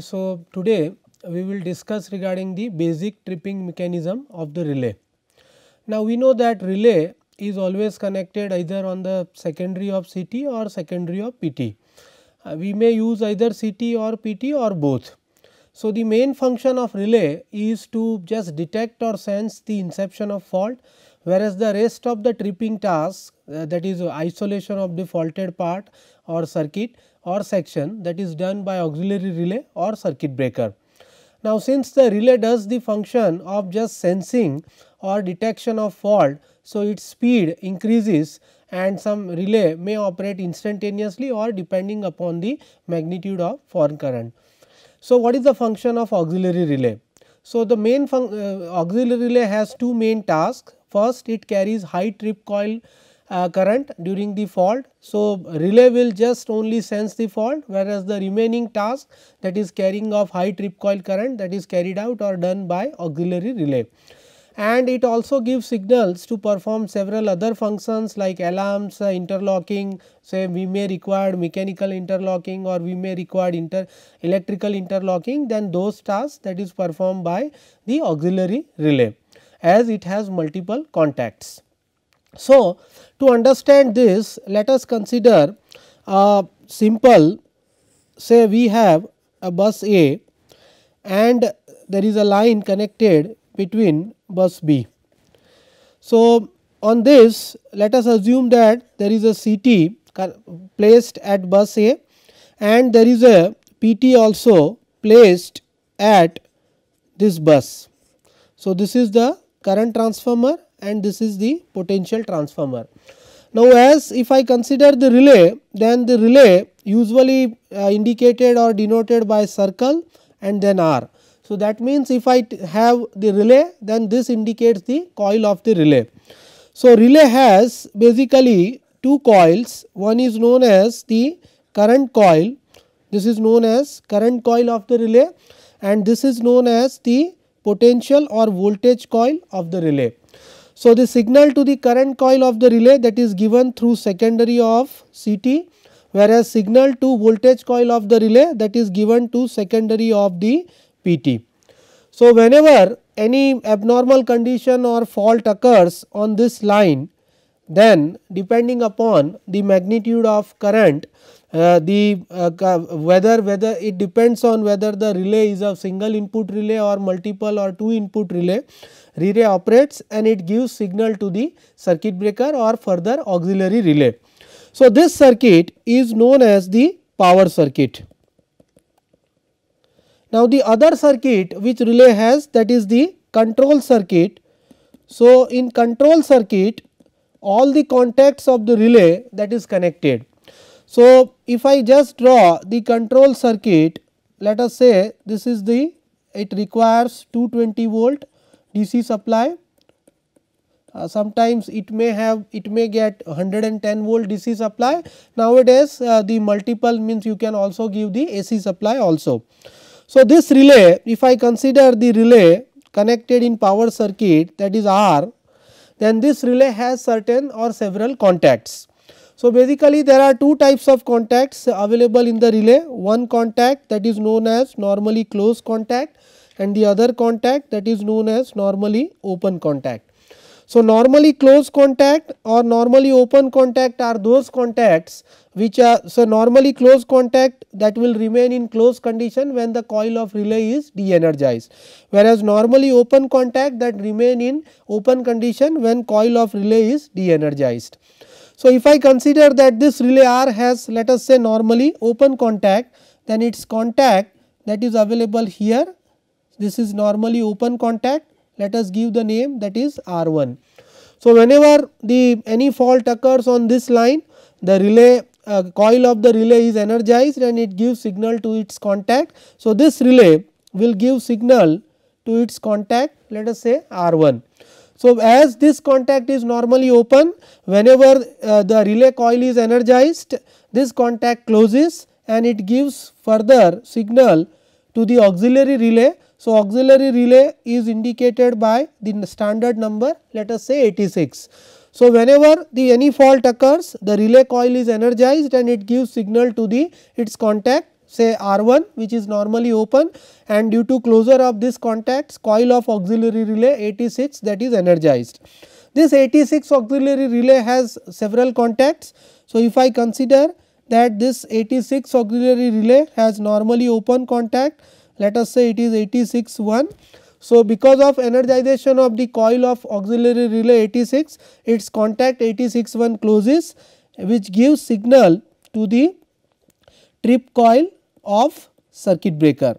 so today we will discuss regarding the basic tripping mechanism of the relay. Now, we know that relay is always connected either on the secondary of CT or secondary of PT. Uh, we may use either CT or PT or both. So, the main function of relay is to just detect or sense the inception of fault whereas the rest of the tripping task uh, that is isolation of the faulted part or circuit or section that is done by auxiliary relay or circuit breaker. Now, since the relay does the function of just sensing or detection of fault, so its speed increases and some relay may operate instantaneously or depending upon the magnitude of foreign current. So, what is the function of auxiliary relay? So, the main uh, auxiliary relay has two main tasks. First, it carries high trip coil uh, current during the fault. So, relay will just only sense the fault whereas the remaining task that is carrying of high trip coil current that is carried out or done by auxiliary relay. And it also gives signals to perform several other functions like alarms, uh, interlocking, say we may require mechanical interlocking or we may require inter electrical interlocking then those tasks that is performed by the auxiliary relay as it has multiple contacts. So, to understand this let us consider a simple say we have a bus A and there is a line connected between bus B. So, on this let us assume that there is a CT placed at bus A and there is a PT also placed at this bus. So, this is the current transformer and this is the potential transformer. Now, as if I consider the relay, then the relay usually uh, indicated or denoted by circle and then R. So, that means if I have the relay, then this indicates the coil of the relay. So, relay has basically two coils, one is known as the current coil, this is known as current coil of the relay and this is known as the potential or voltage coil of the relay. So, the signal to the current coil of the relay that is given through secondary of CT whereas signal to voltage coil of the relay that is given to secondary of the PT. So, whenever any abnormal condition or fault occurs on this line then depending upon the magnitude of current uh, the uh, whether whether it depends on whether the relay is a single input relay or multiple or two input relay relay operates and it gives signal to the circuit breaker or further auxiliary relay. So, this circuit is known as the power circuit. Now, the other circuit which relay has that is the control circuit. So, in control circuit all the contacts of the relay that is connected. So, if I just draw the control circuit, let us say this is the it requires 220 volt DC supply. Uh, sometimes it may have it may get 110 volt DC supply. Nowadays, uh, the multiple means you can also give the AC supply also. So, this relay if I consider the relay connected in power circuit that is R, then this relay has certain or several contacts. So, basically there are two types of contacts available in the relay, one contact that is known as normally closed contact and the other contact that is known as normally open contact. So, normally closed contact or normally open contact are those contacts which are so normally closed contact that will remain in closed condition when the coil of relay is de-energized whereas normally open contact that remain in open condition when coil of relay is de-energized. So, if I consider that this relay R has let us say normally open contact then its contact that is available here this is normally open contact let us give the name that is R1. So, whenever the any fault occurs on this line the relay uh, coil of the relay is energized and it gives signal to its contact. So, this relay will give signal to its contact let us say R1. So, as this contact is normally open whenever uh, the relay coil is energized this contact closes and it gives further signal to the auxiliary relay. So, auxiliary relay is indicated by the standard number let us say 86. So, whenever the any fault occurs the relay coil is energized and it gives signal to the its contact say R1 which is normally open and due to closure of this contacts coil of auxiliary relay 86 that is energized. This 86 auxiliary relay has several contacts. So, if I consider that this 86 auxiliary relay has normally open contact let us say it is 86 1. So, because of energization of the coil of auxiliary relay 86 its contact 86 1 closes which gives signal to the trip coil of circuit breaker.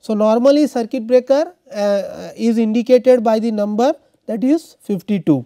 So, normally circuit breaker uh, uh is indicated by the number that is 52.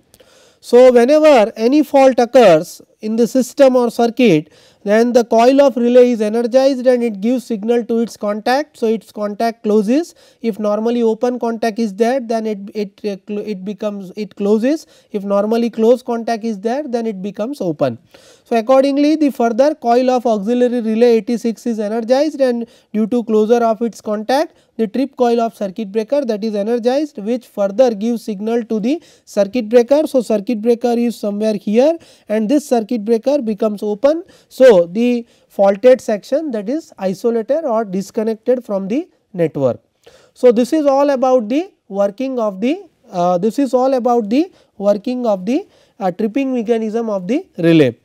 So, whenever any fault occurs in the system or circuit then the coil of relay is energized and it gives signal to its contact. So, its contact closes if normally open contact is there then it, it, uh, it becomes it closes if normally closed contact is there then it becomes open. So, accordingly the further coil of auxiliary relay 86 is energized and due to closure of its contact the trip coil of circuit breaker that is energized which further gives signal to the circuit breaker. So, circuit breaker is somewhere here and this circuit breaker becomes open. So, the faulted section that is isolated or disconnected from the network. So, this is all about the working of the uh, this is all about the working of the uh, tripping mechanism of the relay.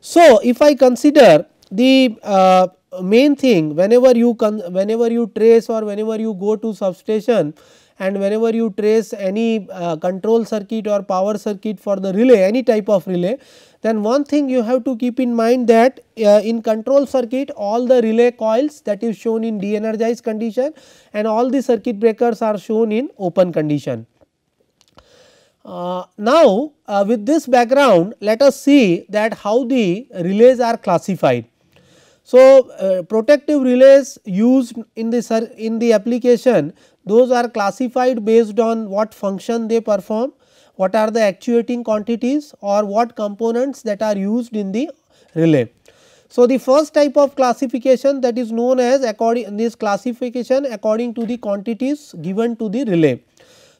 So, if I consider the uh, main thing whenever you whenever you trace or whenever you go to substation and whenever you trace any uh, control circuit or power circuit for the relay any type of relay then one thing you have to keep in mind that uh, in control circuit all the relay coils that is shown in de-energized condition and all the circuit breakers are shown in open condition. Uh, now, uh, with this background let us see that how the relays are classified. So, uh, protective relays used in the, in the application those are classified based on what function they perform, what are the actuating quantities or what components that are used in the relay. So, the first type of classification that is known as according this classification according to the quantities given to the relay.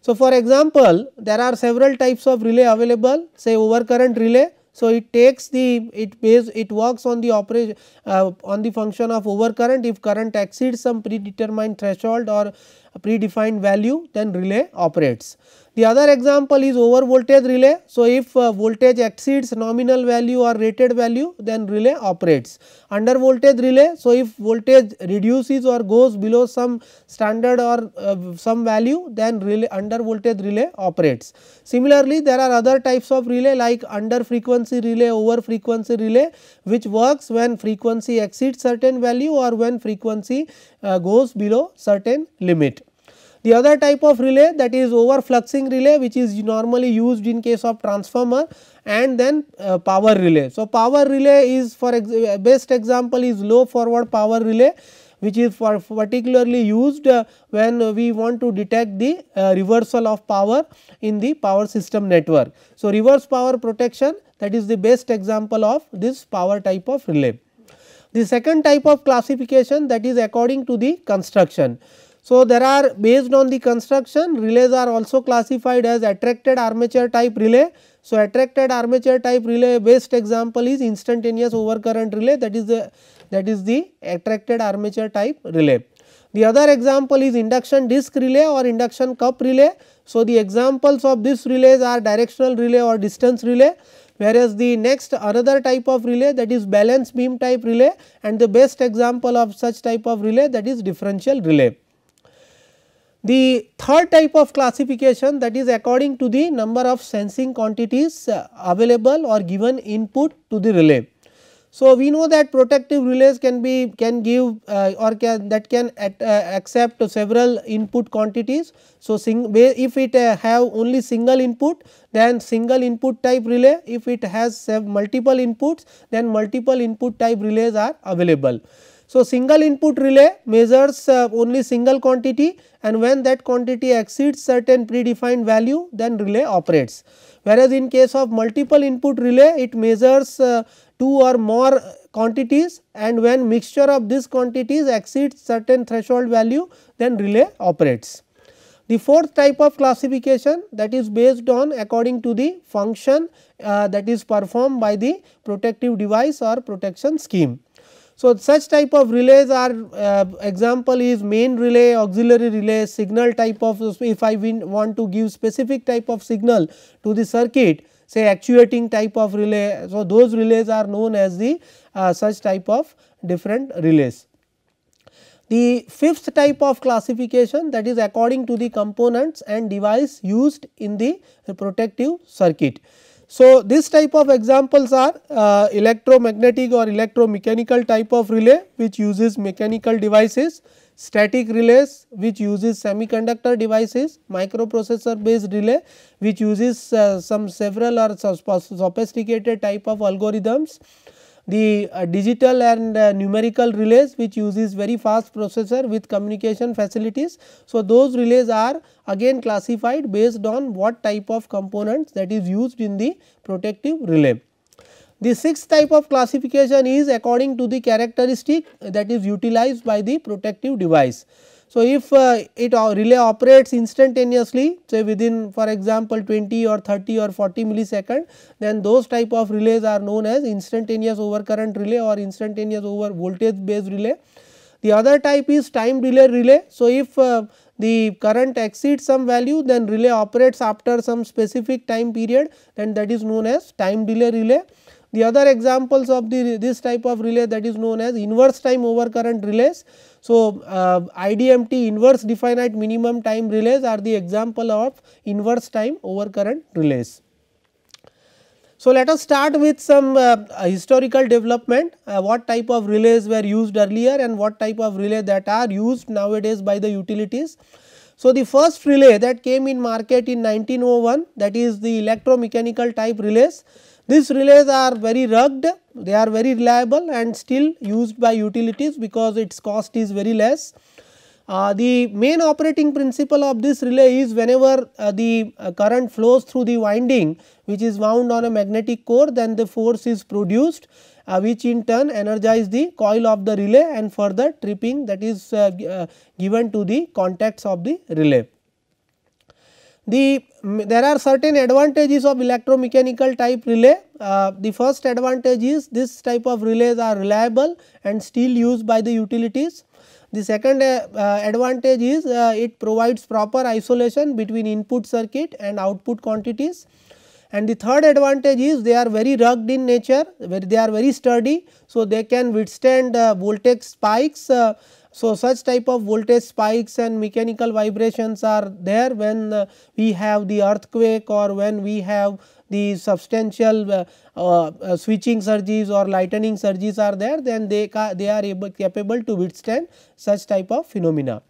So, for example, there are several types of relay available say overcurrent relay so, it takes the it base it works on the operation uh, on the function of overcurrent if current exceeds some predetermined threshold or predefined value then relay operates. The other example is over voltage relay. So, if uh, voltage exceeds nominal value or rated value then relay operates. Under voltage relay, so if voltage reduces or goes below some standard or uh, some value then relay under voltage relay operates. Similarly, there are other types of relay like under frequency relay, over frequency relay which works when frequency exceeds certain value or when frequency uh, goes below certain limit. The other type of relay that is overfluxing relay which is normally used in case of transformer and then uh, power relay. So, power relay is for ex uh, best example is low forward power relay which is for particularly used uh, when we want to detect the uh, reversal of power in the power system network. So, reverse power protection that is the best example of this power type of relay. The second type of classification that is according to the construction. So, there are based on the construction relays are also classified as attracted armature type relay. So, attracted armature type relay best example is instantaneous overcurrent relay that is the that is the attracted armature type relay. The other example is induction disc relay or induction cup relay. So, the examples of this relays are directional relay or distance relay Whereas, the next another type of relay that is balance beam type relay and the best example of such type of relay that is differential relay. The third type of classification that is according to the number of sensing quantities uh, available or given input to the relay. So, we know that protective relays can be can give uh, or can that can at, uh, accept several input quantities. So, if it uh, have only single input then single input type relay if it has multiple inputs then multiple input type relays are available. So, single input relay measures uh, only single quantity and when that quantity exceeds certain predefined value then relay operates whereas in case of multiple input relay it measures uh, two or more uh, quantities and when mixture of these quantities exceeds certain threshold value then relay operates. The fourth type of classification that is based on according to the function uh, that is performed by the protective device or protection scheme. So, such type of relays are uh, example is main relay, auxiliary relay, signal type of if I want to give specific type of signal to the circuit say actuating type of relay. So, those relays are known as the uh, such type of different relays. The fifth type of classification that is according to the components and device used in the protective circuit. So, this type of examples are uh, electromagnetic or electromechanical type of relay which uses mechanical devices, static relays which uses semiconductor devices, microprocessor based relay which uses uh, some several or sophisticated type of algorithms the uh, digital and uh, numerical relays which uses very fast processor with communication facilities. So, those relays are again classified based on what type of components that is used in the protective relay. The sixth type of classification is according to the characteristic that is utilized by the protective device. So, if uh, it relay operates instantaneously say within for example 20 or 30 or 40 millisecond then those type of relays are known as instantaneous over current relay or instantaneous over voltage based relay. The other type is time delay relay. So, if uh, the current exceeds some value then relay operates after some specific time period then that is known as time delay relay. The other examples of the this type of relay that is known as inverse time over current relays. So, uh, IDMT inverse definite minimum time relays are the example of inverse time over current relays. So, let us start with some uh, uh, historical development, uh, what type of relays were used earlier and what type of relay that are used nowadays by the utilities. So, the first relay that came in market in 1901 that is the electromechanical type relays these relays are very rugged, they are very reliable and still used by utilities because its cost is very less. Uh, the main operating principle of this relay is whenever uh, the uh, current flows through the winding which is wound on a magnetic core then the force is produced uh, which in turn energize the coil of the relay and further tripping that is uh, uh, given to the contacts of the relay. The there are certain advantages of electromechanical type relay. Uh, the first advantage is this type of relays are reliable and still used by the utilities. The second uh, uh, advantage is uh, it provides proper isolation between input circuit and output quantities. And the third advantage is they are very rugged in nature, where they are very sturdy. So, they can withstand uh, voltage spikes uh, so, such type of voltage spikes and mechanical vibrations are there when uh, we have the earthquake or when we have the substantial uh, uh, uh switching surges or lightning surges are there then they, they are able capable to withstand such type of phenomena.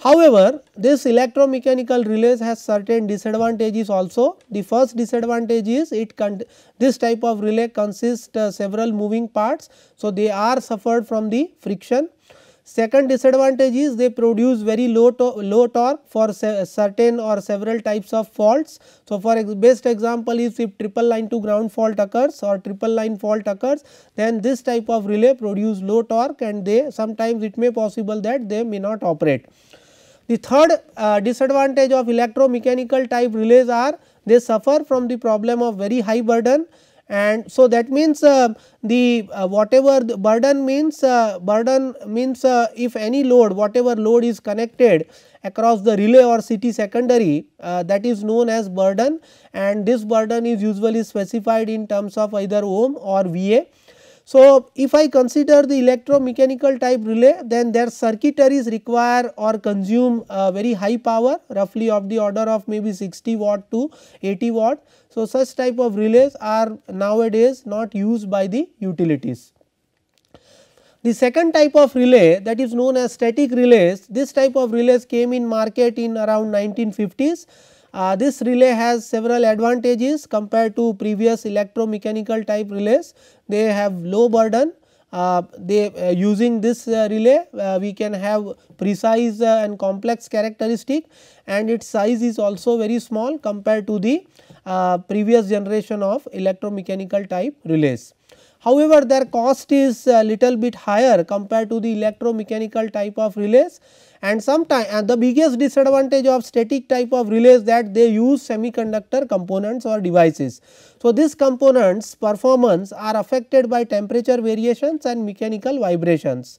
However, this electromechanical relays has certain disadvantages also. The first disadvantage is it this type of relay consists uh, several moving parts. So, they are suffered from the friction. Second disadvantage is they produce very low, to low torque for certain or several types of faults. So, for ex best example is if triple line to ground fault occurs or triple line fault occurs then this type of relay produce low torque and they sometimes it may possible that they may not operate. The third uh, disadvantage of electromechanical type relays are they suffer from the problem of very high burden and so that means uh, the uh, whatever the burden means uh, burden means uh, if any load whatever load is connected across the relay or city secondary uh, that is known as burden and this burden is usually specified in terms of either ohm or VA. So, if I consider the electromechanical type relay then their circuitaries require or consume uh, very high power roughly of the order of maybe 60 watt to 80 watt. So, such type of relays are nowadays not used by the utilities. The second type of relay that is known as static relays, this type of relays came in market in around 1950s. Uh, this relay has several advantages compared to previous electromechanical type relays. They have low burden, uh, they uh, using this uh, relay we can have precise and complex characteristic and its size is also very small compared to the previous generation of electromechanical type relays. However, their cost is a little bit higher compared to the electromechanical type of relays and sometimes and the biggest disadvantage of static type of relays that they use semiconductor components or devices. So, these components performance are affected by temperature variations and mechanical vibrations.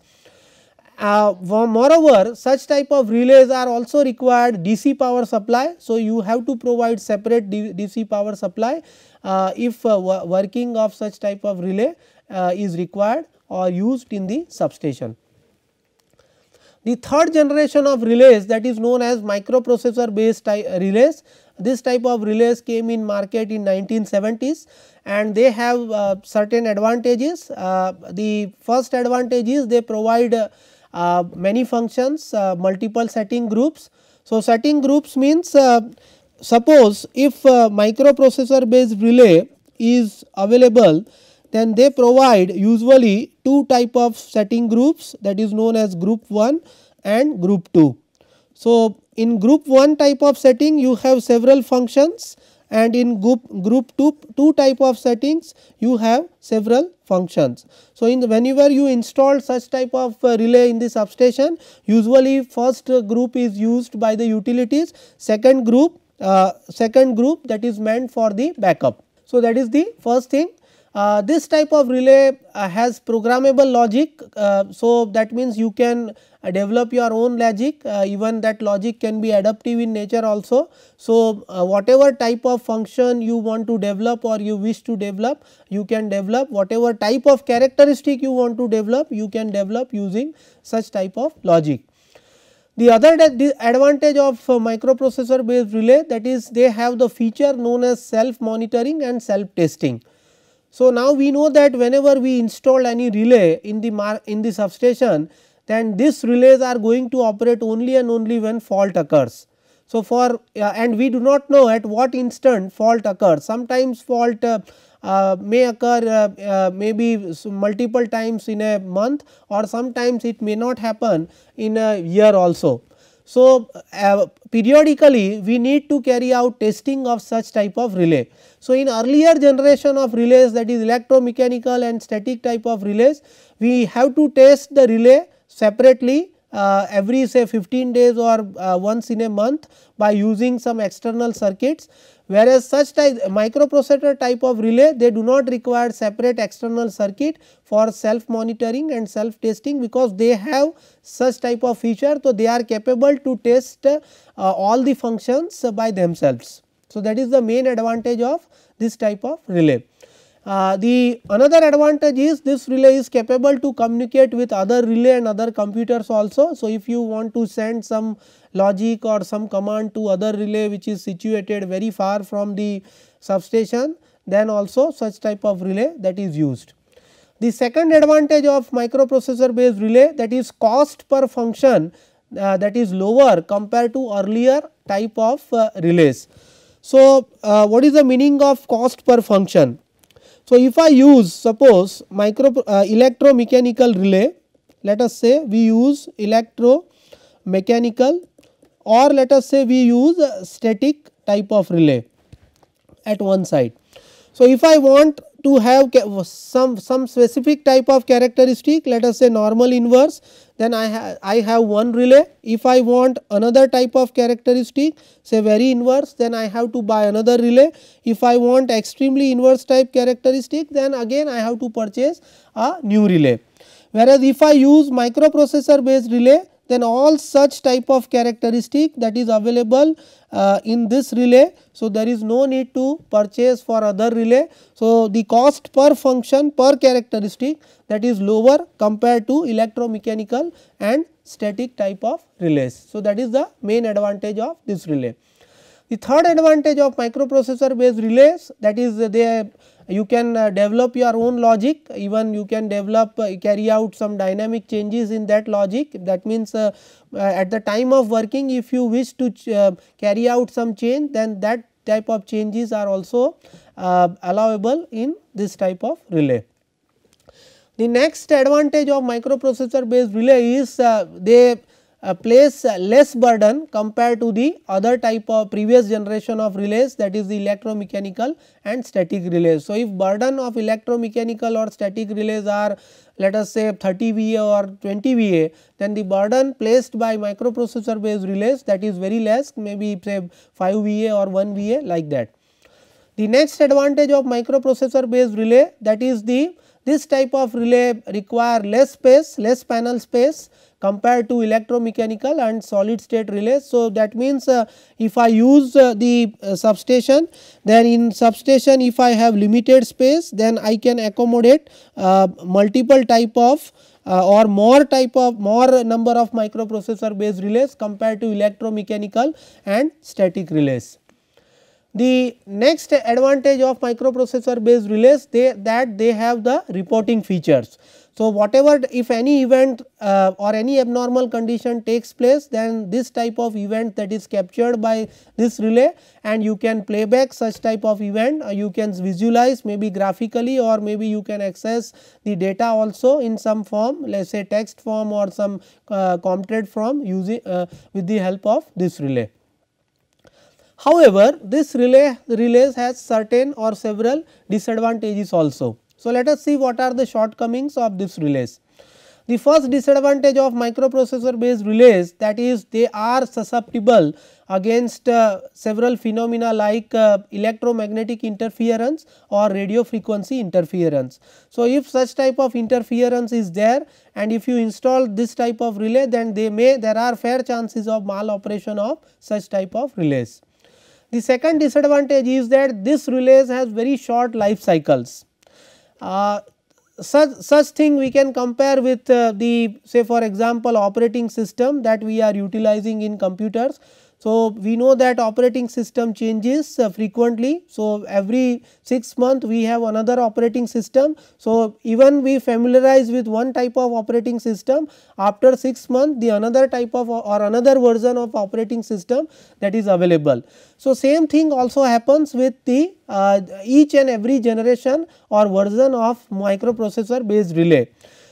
Uh, moreover, such type of relays are also required DC power supply. So, you have to provide separate DC power supply uh, if uh, working of such type of relay uh, is required or used in the substation. The third generation of relays that is known as microprocessor based uh, relays, this type of relays came in market in 1970s and they have uh, certain advantages. Uh, the first advantage is they provide uh, many functions, uh, multiple setting groups. So, setting groups means uh, suppose if microprocessor based relay is available then they provide usually two type of setting groups that is known as group 1 and group 2. So, in group 1 type of setting you have several functions and in group, group 2, 2 type of settings you have several functions. So, in the, whenever you install such type of uh, relay in the substation usually first group is used by the utilities, second group, uh, second group that is meant for the backup. So, that is the first thing uh, this type of relay uh, has programmable logic. Uh, so, that means you can uh, develop your own logic uh, even that logic can be adaptive in nature also. So, whatever type of function you want to develop or you wish to develop you can develop whatever type of characteristic you want to develop you can develop using such type of logic. The other advantage of microprocessor based relay that is they have the feature known as self monitoring and self testing. So, now we know that whenever we install any relay in the in the substation then these relays are going to operate only and only when fault occurs. So, for uh, and we do not know at what instant fault occurs sometimes fault uh, uh, may occur uh, uh, maybe multiple times in a month or sometimes it may not happen in a year also. So, uh, periodically we need to carry out testing of such type of relay. So, in earlier generation of relays that is electromechanical and static type of relays, we have to test the relay separately uh, every say 15 days or uh, once in a month by using some external circuits. Whereas, such type microprocessor type of relay they do not require separate external circuit for self monitoring and self testing because they have such type of feature. So, they are capable to test uh, all the functions by themselves. So, that is the main advantage of this type of relay. Uh, the another advantage is this relay is capable to communicate with other relay and other computers also. So, if you want to send some logic or some command to other relay which is situated very far from the substation then also such type of relay that is used. The second advantage of microprocessor based relay that is cost per function uh, that is lower compared to earlier type of uh, relays. So, uh, what is the meaning of cost per function? So, if I use suppose micro uh, electromechanical relay let us say we use electromechanical or let us say we use static type of relay at one side. So, if I want to have some, some specific type of characteristic let us say normal inverse then I, ha I have one relay. If I want another type of characteristic say very inverse then I have to buy another relay. If I want extremely inverse type characteristic then again I have to purchase a new relay. Whereas, if I use microprocessor based relay then all such type of characteristic that is available uh, in this relay. So, there is no need to purchase for other relay. So, the cost per function per characteristic that is lower compared to electromechanical and static type of relays. So, that is the main advantage of this relay. The third advantage of microprocessor based relays that is they you can uh, develop your own logic even you can develop uh, carry out some dynamic changes in that logic that means uh, at the time of working if you wish to carry out some change then that type of changes are also allowable in this type of relay. The next advantage of microprocessor based relay is they uh, place less burden compared to the other type of previous generation of relays that is the electromechanical and static relays. So, if burden of electromechanical or static relays are let us say 30 VA or 20 VA, then the burden placed by microprocessor based relays that is very less maybe say 5 VA or 1 VA like that. The next advantage of microprocessor based relay that is the this type of relay require less space, less panel space compared to electromechanical and solid state relays. So, that means uh, if I use uh, the uh, substation then in substation if I have limited space then I can accommodate uh, multiple type of uh, or more type of more number of microprocessor based relays compared to electromechanical and static relays. The next advantage of microprocessor based relays they that they have the reporting features. So, whatever if any event uh, or any abnormal condition takes place then this type of event that is captured by this relay and you can playback such type of event uh, you can visualize maybe graphically or maybe you can access the data also in some form let us say text form or some uh, computed form using uh, with the help of this relay. However, this relay relays has certain or several disadvantages also. So, let us see what are the shortcomings of this relays. The first disadvantage of microprocessor based relays that is they are susceptible against uh, several phenomena like uh, electromagnetic interference or radio frequency interference. So, if such type of interference is there and if you install this type of relay then they may there are fair chances of maloperation of such type of relays. The second disadvantage is that this relays has very short life cycles. Uh, such, such thing we can compare with uh, the say for example operating system that we are utilizing in computers. So, we know that operating system changes uh, frequently. So, every 6 month we have another operating system. So, even we familiarize with one type of operating system after 6 month the another type of or another version of operating system that is available. So, same thing also happens with the uh, each and every generation or version of microprocessor based relay.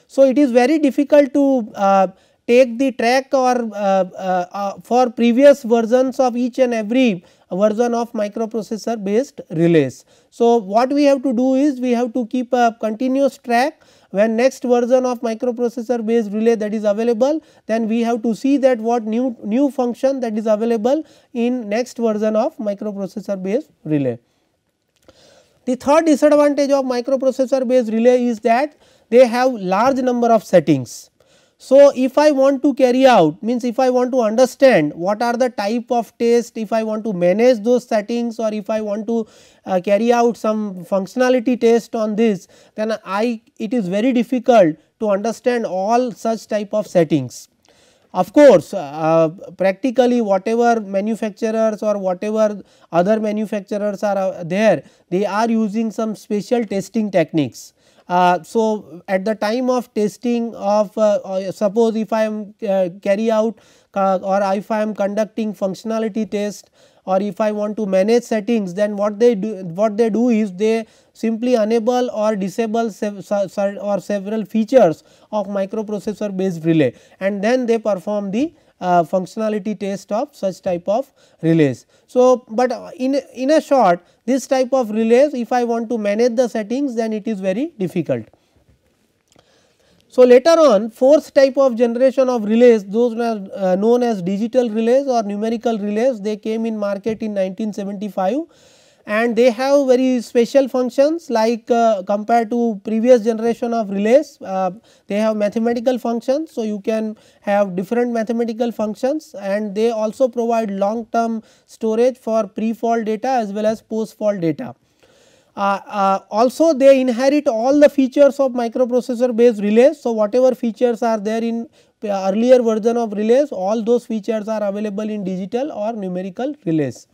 So, it is very difficult to uh, take the track or uh, uh, uh, for previous versions of each and every version of microprocessor based relays. So, what we have to do is we have to keep a continuous track when next version of microprocessor based relay that is available then we have to see that what new, new function that is available in next version of microprocessor based relay. The third disadvantage of microprocessor based relay is that they have large number of settings. So, if I want to carry out means if I want to understand what are the type of test, if I want to manage those settings or if I want to uh, carry out some functionality test on this then I it is very difficult to understand all such type of settings. Of course, uh, practically whatever manufacturers or whatever other manufacturers are uh, there, they are using some special testing techniques uh, so, at the time of testing of uh, suppose if I am uh, carry out uh, or if I am conducting functionality test or if I want to manage settings then what they do what they do is they simply enable or disable or several features of microprocessor based relay and then they perform the uh, functionality test of such type of relays. So, but in, in a short this type of relays if I want to manage the settings then it is very difficult. So, later on fourth type of generation of relays those uh, known as digital relays or numerical relays they came in market in 1975 and they have very special functions like uh, compared to previous generation of relays uh, they have mathematical functions. So, you can have different mathematical functions and they also provide long term storage for pre fall data as well as post fall data. Uh, uh, also they inherit all the features of microprocessor based relays. So, whatever features are there in uh, earlier version of relays all those features are available in digital or numerical relays.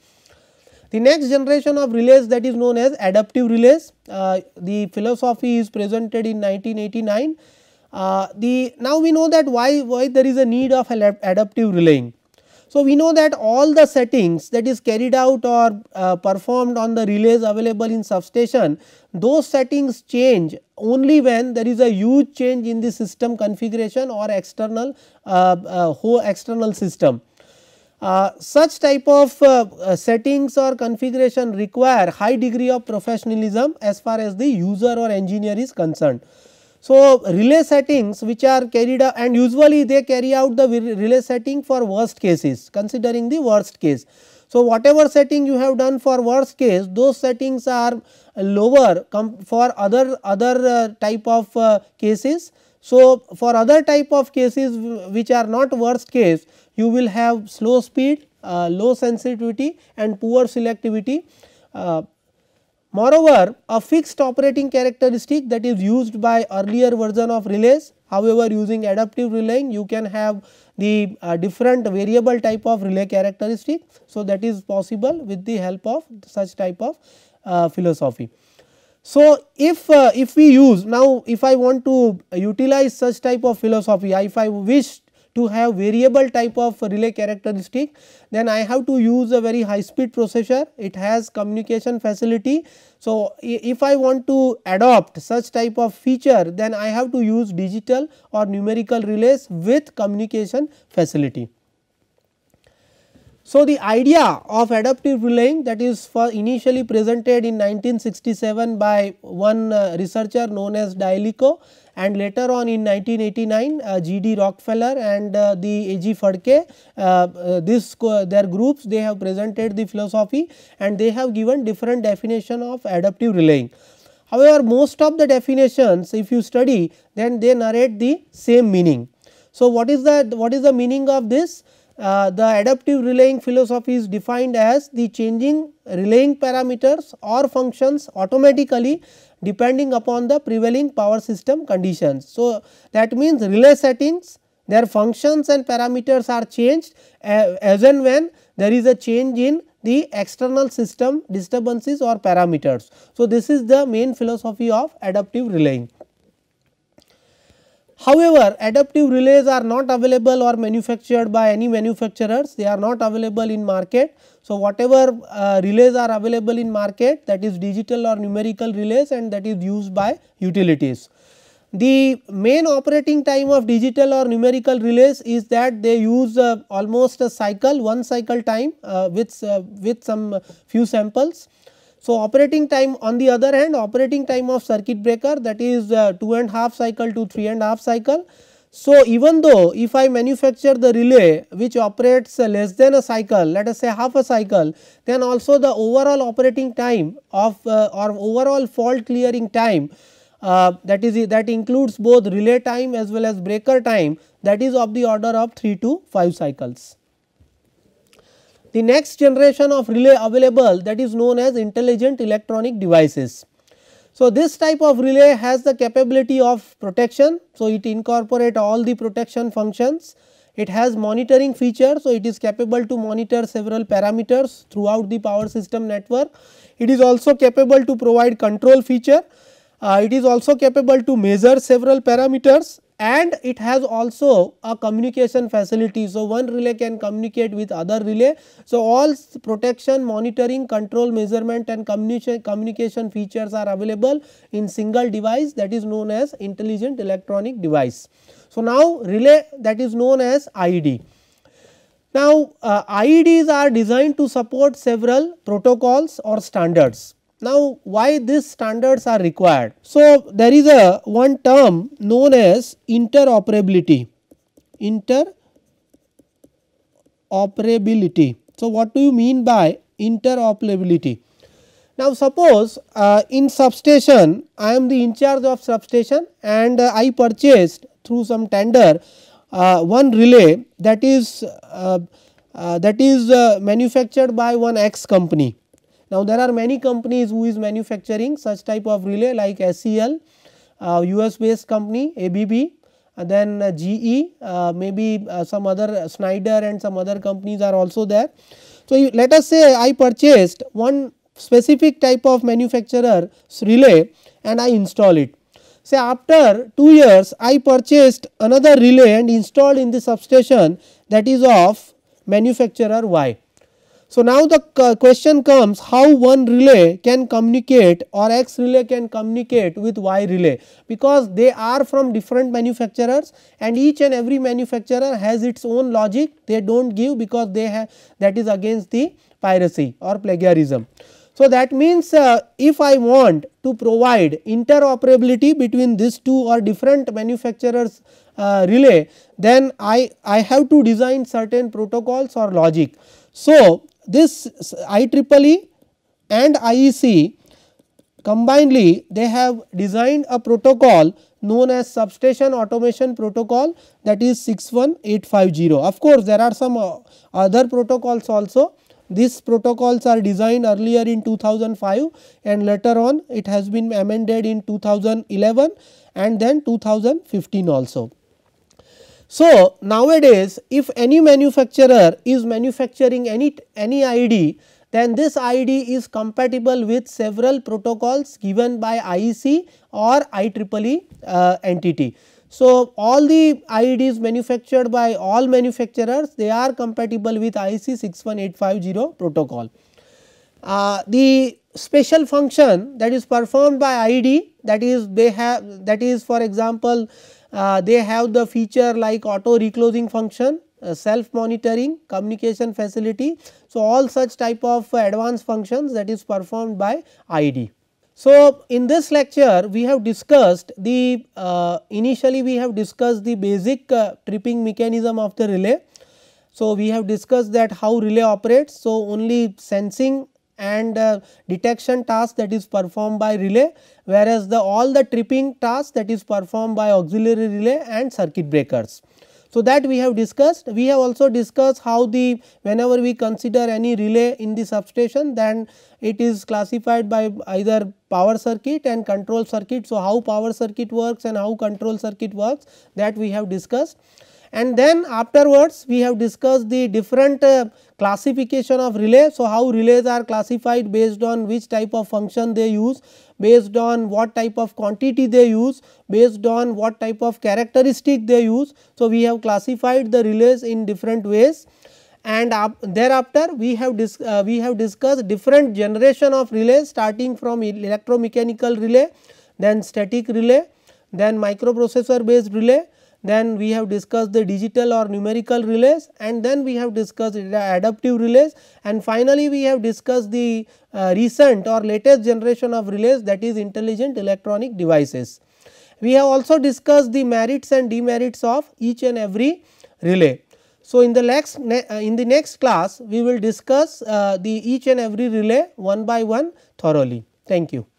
The next generation of relays that is known as adaptive relays, uh, the philosophy is presented in 1989. Uh, the now we know that why why there is a need of adaptive relaying. So, we know that all the settings that is carried out or uh, performed on the relays available in substation, those settings change only when there is a huge change in the system configuration or external uh, uh, whole external system. Uh, such type of uh, uh, settings or configuration require high degree of professionalism as far as the user or engineer is concerned. So, relay settings which are carried out and usually they carry out the relay setting for worst cases considering the worst case. So, whatever setting you have done for worst case those settings are lower for other other uh, type of uh, cases so, for other type of cases which are not worst case, you will have slow speed, uh, low sensitivity and poor selectivity. Uh, moreover, a fixed operating characteristic that is used by earlier version of relays, however using adaptive relaying you can have the uh, different variable type of relay characteristic. So, that is possible with the help of such type of uh, philosophy. So, if uh, if we use now if I want to utilize such type of philosophy if I wish to have variable type of relay characteristic then I have to use a very high speed processor it has communication facility. So, if I want to adopt such type of feature then I have to use digital or numerical relays with communication facility. So, the idea of adaptive relaying that is for initially presented in 1967 by one uh, researcher known as Dialico and later on in 1989 uh, G. D. Rockefeller and uh, the A. G. Fadke, uh, uh, this their groups they have presented the philosophy and they have given different definition of adaptive relaying. However, most of the definitions if you study then they narrate the same meaning. So, what is the what is the meaning of this? Uh, the adaptive relaying philosophy is defined as the changing relaying parameters or functions automatically depending upon the prevailing power system conditions. So, that means relay settings, their functions and parameters are changed as and when there is a change in the external system disturbances or parameters. So, this is the main philosophy of adaptive relaying. However, adaptive relays are not available or manufactured by any manufacturers, they are not available in market. So, whatever uh, relays are available in market that is digital or numerical relays and that is used by utilities. The main operating time of digital or numerical relays is that they use uh, almost a cycle, one cycle time uh, with, uh, with some few samples. So, operating time on the other hand operating time of circuit breaker that is uh, 2 and half cycle to 3 and half cycle. So, even though if I manufacture the relay which operates less than a cycle let us say half a cycle then also the overall operating time of uh, or overall fault clearing time uh, that is that includes both relay time as well as breaker time that is of the order of 3 to 5 cycles the next generation of relay available that is known as intelligent electronic devices. So, this type of relay has the capability of protection. So, it incorporate all the protection functions. It has monitoring feature. So, it is capable to monitor several parameters throughout the power system network. It is also capable to provide control feature. Uh, it is also capable to measure several parameters and it has also a communication facility. So, one relay can communicate with other relay. So, all protection, monitoring, control, measurement and communication, communication features are available in single device that is known as intelligent electronic device. So, now relay that is known as IED. Now, uh, IEDs are designed to support several protocols or standards. Now, why these standards are required? So, there is a one term known as interoperability, interoperability. So, what do you mean by interoperability? Now, suppose uh, in substation, I am the in charge of substation and uh, I purchased through some tender uh, one relay that is uh, uh, that is uh, manufactured by one X company now, there are many companies who is manufacturing such type of relay like SEL, uh, US based company ABB, and then uh, GE, uh, maybe uh, some other uh, Snyder and some other companies are also there. So, you, let us say I purchased one specific type of manufacturer's relay and I install it. Say after 2 years I purchased another relay and installed in the substation that is of manufacturer Y. So, now the question comes how one relay can communicate or X relay can communicate with Y relay because they are from different manufacturers and each and every manufacturer has its own logic they do not give because they have that is against the piracy or plagiarism. So, that means uh, if I want to provide interoperability between these two or different manufacturers uh, relay then I, I have to design certain protocols or logic. So, this IEEE and IEC combinedly they have designed a protocol known as substation automation protocol that is 61850. Of course, there are some uh, other protocols also. These protocols are designed earlier in 2005 and later on it has been amended in 2011 and then 2015 also. So, nowadays if any manufacturer is manufacturing any, any ID, then this ID is compatible with several protocols given by IEC or IEEE uh, entity. So, all the IDs manufactured by all manufacturers they are compatible with IEC 61850 protocol. Uh, the special function that is performed by ID that is they have that is for example uh, they have the feature like auto reclosing function, uh, self monitoring, communication facility. So, all such type of advanced functions that is performed by ID. So, in this lecture we have discussed the uh, initially we have discussed the basic uh, tripping mechanism of the relay. So, we have discussed that how relay operates. So, only sensing and uh, detection task that is performed by relay whereas the all the tripping task that is performed by auxiliary relay and circuit breakers. So, that we have discussed. We have also discussed how the whenever we consider any relay in the substation then it is classified by either power circuit and control circuit. So, how power circuit works and how control circuit works that we have discussed. And then afterwards we have discussed the different uh, classification of relay. So, how relays are classified based on which type of function they use, based on what type of quantity they use, based on what type of characteristic they use. So, we have classified the relays in different ways and thereafter we have uh, we have discussed different generation of relays starting from electromechanical relay then static relay then microprocessor based relay then we have discussed the digital or numerical relays and then we have discussed the adaptive relays and finally, we have discussed the uh, recent or latest generation of relays that is intelligent electronic devices. We have also discussed the merits and demerits of each and every relay. So, in the next uh, in the next class we will discuss uh, the each and every relay one by one thoroughly. Thank you.